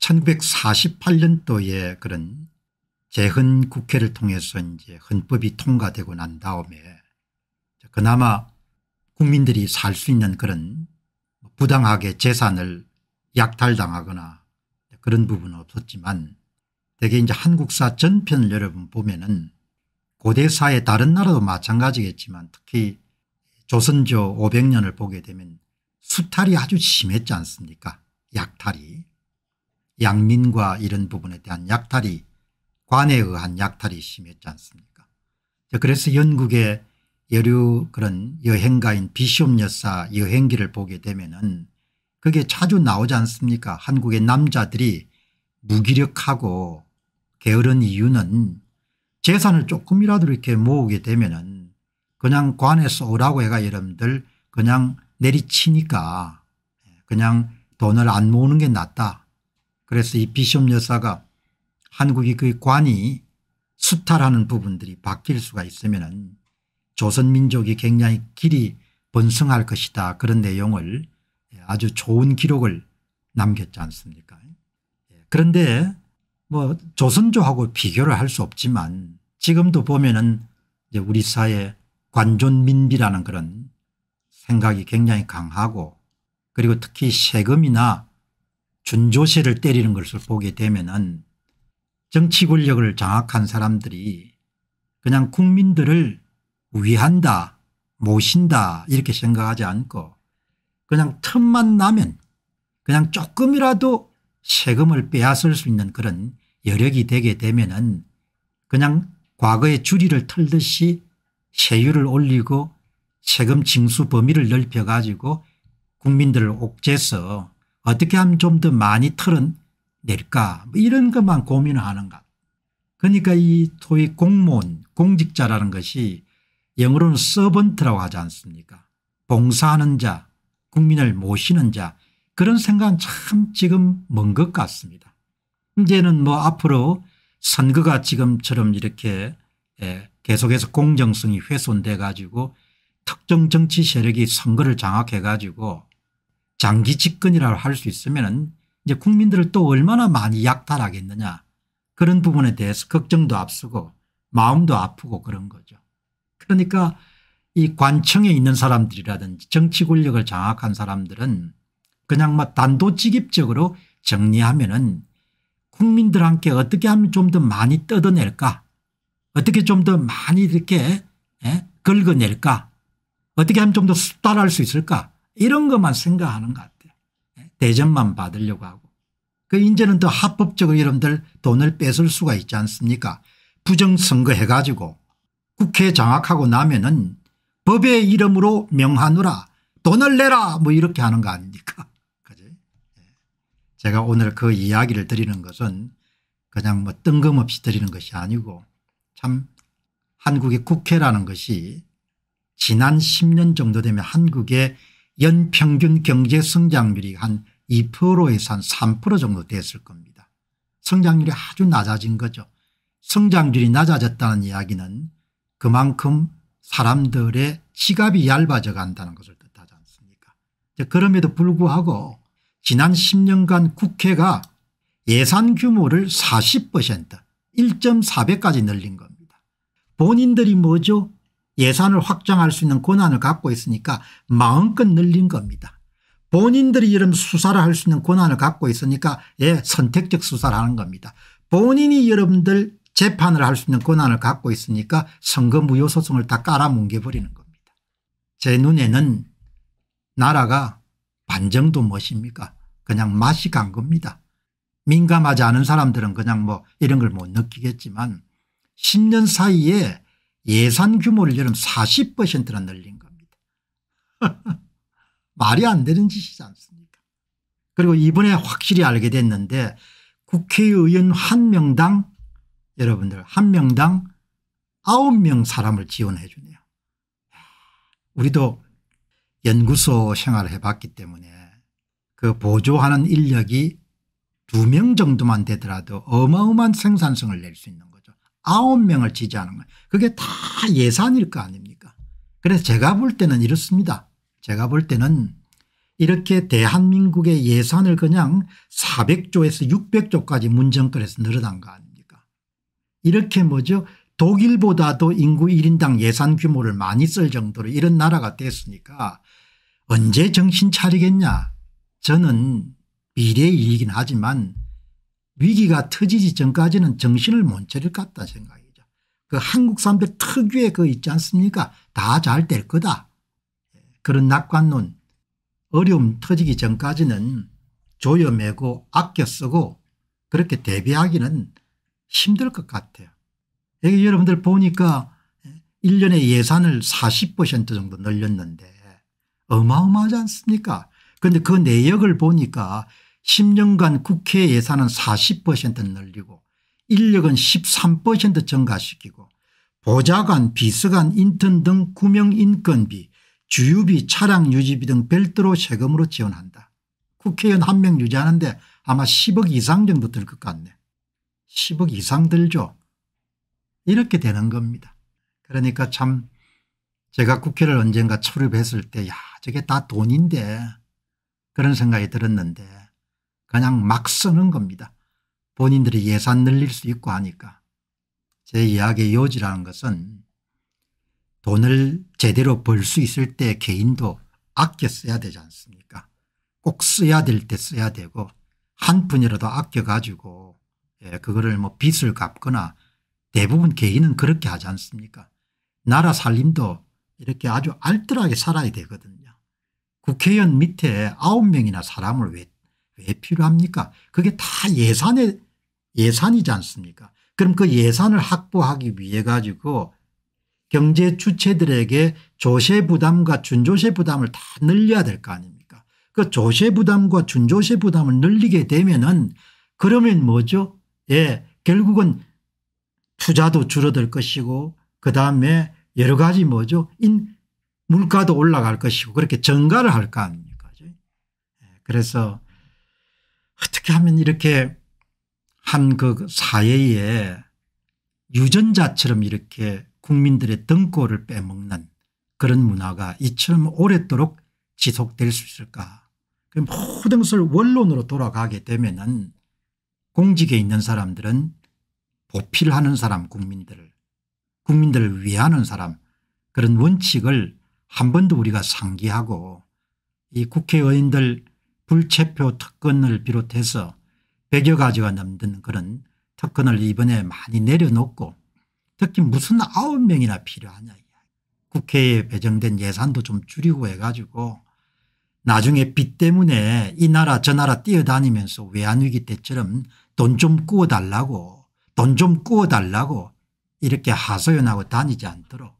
1948년도에 그런 재헌 국회를 통해서 이제 헌법이 통과되고 난 다음에 그나마 국민들이 살 수 있는 그런 부당하게 재산을 약탈당하거나 그런 부분은 없었지만 대개 이제 한국사 전편을 여러분 보면은 고대사의 다른 나라도 마찬가지겠지만 특히 조선조 500년을 보게 되면 수탈이 아주 심했지 않습니까 약탈이 양민과 이런 부분에 대한 약탈이 관에 의한 약탈이 심했지 않습니까 그래서 영국의 여류 그런 여행가인 비숍 여사 여행기를 보게 되면은 그게 자주 나오지 않습니까 한국의 남자들이 무기력하고 게으른 이유는 재산을 조금이라도 이렇게 모으게 되면은 그냥 관에서 오라고 해가 여러분들 그냥 내리치니까 그냥 돈을 안 모으는 게 낫다 그래서 이 비숍 여사가 한국이 그 관이 수탈하는 부분들이 바뀔 수가 있으면 조선민족이 굉장히 길이 번성할 것이다 그런 내용을 아주 좋은 기록을 남겼지 않습니까 예, 그런데 뭐 조선조하고 비교를 할 수 없지만 지금도 보면은 우리 사회 관존민비라는 그런 생각이 굉장히 강하고 그리고 특히 세금이나 준조세를 때리는 것을 보게 되면은 정치 권력을 장악한 사람들이 그냥 국민들을 위한다 모신다 이렇게 생각하지 않고 그냥 틈만 나면 그냥 조금이라도 세금을 빼앗을 수 있는 그런 여력이 되게 되면은 그냥 과거의 주리를 털듯이 세율을 올리고 세금 징수 범위를 넓혀가지고 국민들을 옥죄서 어떻게 하면 좀 더 많이 털어낼까 뭐 이런 것만 고민을 하는 것. 그러니까 이 소위 공무원 공직자라는 것이 영어로는 서번트라고 하지 않습니까 봉사하는 자 국민을 모시는 자 그런 생각은 참 지금 먼 것 같습니다. 이제는 뭐 앞으로 선거가 지금처럼 이렇게 예, 계속해서 공정성이 훼손돼 가지고 특정 정치 세력이 선거를 장악해 가지고 장기 집권이라고 할 수 있으면 이제 국민들을 또 얼마나 많이 약탈하겠느냐 그런 부분에 대해서 걱정도 앞서고 마음도 아프고 그런 거죠. 그러니까 이 관청에 있는 사람들이라든지 정치 권력을 장악한 사람들은 그냥 막 단도직입적으로 정리하면 은 국민들한테 어떻게 하면 좀 더 많이 뜯어낼까 어떻게 좀 더 많이 이렇게 예? 긁어낼까 어떻게 하면 좀 더 수달할 수 있을까 이런 것만 생각하는 것 같아요. 예, 대접만 받으려고 하고. 그 이제는 더 합법적으로 여러분들 돈을 뺏을 수가 있지 않습니까 부정선거 해가지고 국회 장악하고 나면은 법의 이름으로 명하노라 돈을 내라 뭐 이렇게 하는 거 아닙니까 그지? 예. 제가 오늘 그 이야기를 드리는 것은 그냥 뭐 뜬금없이 드리는 것이 아니고 참 한국의 국회라는 것이 지난 10년 정도 되면 한국의 연평균 경제 성장률이 한 2%에서 한 3% 정도 됐을 겁니다. 성장률이 아주 낮아진 거죠. 성장률이 낮아졌다는 이야기는 그만큼 사람들의 지갑이 얇아져 간다는 것을 뜻하지 않습니까 그럼에도 불구하고 지난 10년간 국회가 예산 규모를 40% 1.4배까지 늘린 겁니다. 본인들이 뭐죠 예산을 확장할 수 있는 권한을 갖고 있으니까 마음껏 늘린 겁니다. 본인들이 이런 수사를 할 수 있는 권한을 갖고 있으니까 예 선택적 수사를 하는 겁니다. 본인이 여러분들 재판을 할 수 있는 권한을 갖고 있으니까 선거 무효 소송을 다 깔아 뭉개버리는 겁니다. 제 눈에는 나라가 반정도 무엇입니까 그냥 맛이 간 겁니다. 민감하지 않은 사람들은 그냥 뭐 이런 걸 못 느끼겠지만 10년 사이에 예산 규모를 여름 40%나 늘린 겁니다. 말이 안 되는 짓이지 않습니까 그리고 이번에 확실히 알게 됐는데 국회의원 한 명당 여러분들 한 명당 9명 사람을 지원해 주네요. 우리도 연구소 생활을 해봤기 때문에 그 보조하는 인력이 2명 정도만 되더라도 어마어마한 생산성을 낼 수 있는 거죠 아홉 명을 지지하는 거예요. 그게 다 예산일 거 아닙니까 그래서 제가 볼 때는 이렇습니다. 제가 볼 때는 이렇게 대한민국의 예산을 그냥 400조에서 600조까지 문정권에서 늘어난 거 아닙니까 이렇게 뭐죠 독일보다도 인구 1인당 예산 규모를 많이 쓸 정도로 이런 나라가 됐으니까 언제 정신 차리겠냐 저는 미래이긴 하지만 위기가 터지기 전까지는 정신을 못 차릴 것 같다 생각이죠. 그 한국 사람들 특유의 그 있지 않습니까? 다 잘 될 거다. 그런 낙관론 어려움 터지기 전까지는 조여매고 아껴 쓰고 그렇게 대비하기는 힘들 것 같아요. 여기 여러분들 보니까 1년에 예산을 40% 정도 늘렸는데 어마어마하지 않습니까 그런데 그 내역을 보니까 10년간 국회 예산은 40% 늘리고 인력은 13% 증가시키고 보좌관 비서관 인턴 등 구명 인건비 주유비 차량 유지비 등 별도로 세금으로 지원한다. 국회의원 한 명 유지하는데 아마 10억 이상 정도 들 것 같네. 10억 이상 들죠. 이렇게 되는 겁니다. 그러니까 참 제가 국회를 언젠가 출입했을 때야 저게 다 돈인데 그런 생각이 들었는데 그냥 막 쓰는 겁니다. 본인들이 예산 늘릴 수 있고 하니까. 제 이야기의 요지라는 것은 돈을 제대로 벌 수 있을 때 개인도 아껴 써야 되지 않습니까 꼭 써야 될 때 써야 되고 한 푼이라도 아껴가지고 예, 그거를 뭐 빚을 갚거나 대부분 개인은 그렇게 하지 않습니까 나라 살림도 이렇게 아주 알뜰하게 살아야 되거든요 국회의원 밑에 아홉 명이나 사람을 왜왜 필요합니까? 그게 다 예산에 예산이지 않습니까? 그럼 그 예산을 확보하기 위해 가지고 경제 주체들에게 조세 부담과 준조세 부담을 다 늘려야 될 거 아닙니까? 그 조세 부담과 준조세 부담을 늘리게 되면은 그러면 뭐죠? 예, 결국은 투자도 줄어들 것이고 그 다음에 여러 가지 뭐죠? 인 물가도 올라갈 것이고 그렇게 증가를 할 거 아닙니까? 예, 그래서 어떻게 하면 이렇게 한 그 사회에 유전자처럼 이렇게 국민들의 등골을 빼먹는 그런 문화가 이처럼 오랫도록 지속될 수 있을까 모든 것을 원론으로 돌아가게 되면 은 공직에 있는 사람들은 보필 하는 사람 국민들을 국민들을 위하는 사람 그런 원칙을 한 번도 우리가 상기하고 이 국회의원들 불체표 특권을 비롯해서 100여 가지가 넘는 그런 특권을 이번에 많이 내려놓고 특히 무슨 9명이나 필요하냐 국회에 배정된 예산도 좀 줄이고 해가지고 나중에 빚 때문에 이 나라 저 나라 뛰어다니면서 외환위기 때처럼 돈 좀 구워달라고 돈 좀 구워달라고 이렇게 하소연하고 다니지 않도록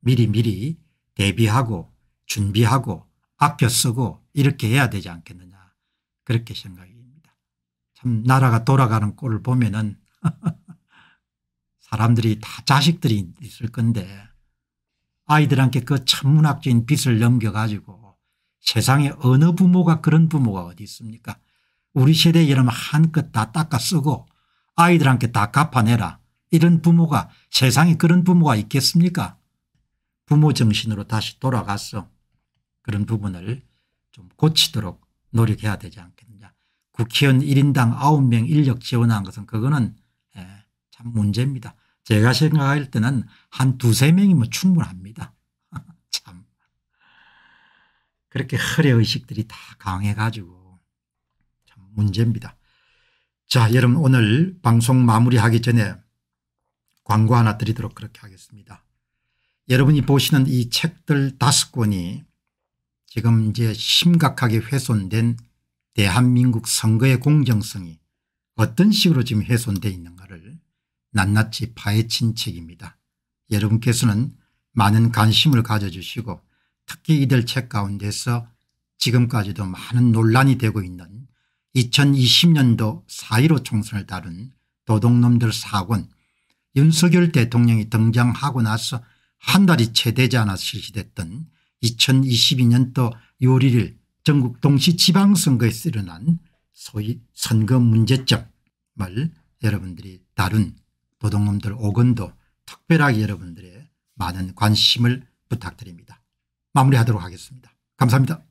미리미리 대비하고 준비하고 앞에 쓰고 이렇게 해야 되지 않겠느냐 그렇게 생각입니다. 참 나라가 돌아가는 꼴을 보면은 사람들이 다 자식들이 있을 건데 아이들한테 그 천문학적인 빛을 넘겨가지고 세상에 어느 부모가 그런 부모가 어디 있습니까 우리 세대 이러면 한껏 다 닦아 쓰고 아이들한테 다 갚아내라 이런 부모가 세상에 그런 부모가 있겠습니까 부모 정신으로 다시 돌아갔어 그런 부분을 좀 고치도록 노력해야 되지 않겠느냐. 국회의원 1인당 9명 인력 지원한 것은 그거는 예, 참 문제입니다. 제가 생각할 때는 한 두 세 명이면 충분합니다. 참 그렇게 허례의식들이 다 강해가지고 참 문제입니다. 자 여러분 오늘 방송 마무리하기 전에 광고 하나 드리도록 그렇게 하겠습니다. 여러분이 보시는 이 책들 다섯 권이 지금 이제 심각하게 훼손된 대한민국 선거의 공정성이 어떤 식으로 지금 훼손되어 있는가를 낱낱이 파헤친 책입니다. 여러분께서는 많은 관심을 가져주시고 특히 이들 책 가운데서 지금까지도 많은 논란이 되고 있는 2020년도 4.15 총선을 다룬 도둑놈들 사건 윤석열 대통령이 등장하고 나서 한 달이 채 되지 않아 실시됐던 2022년도 6월 1일 전국 동시 지방선거에 쓰려난 소위 선거 문제점을 여러분들이 다룬 도동놈들 5권도 특별하게 여러분들의 많은 관심을 부탁드립니다. 마무리하도록 하겠습니다. 감사합니다.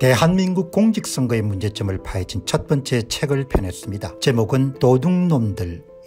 대한민국 공직선거의 문제점을 파헤친 첫 번째 책을 펴냈습니다. 제목은 도둑놈들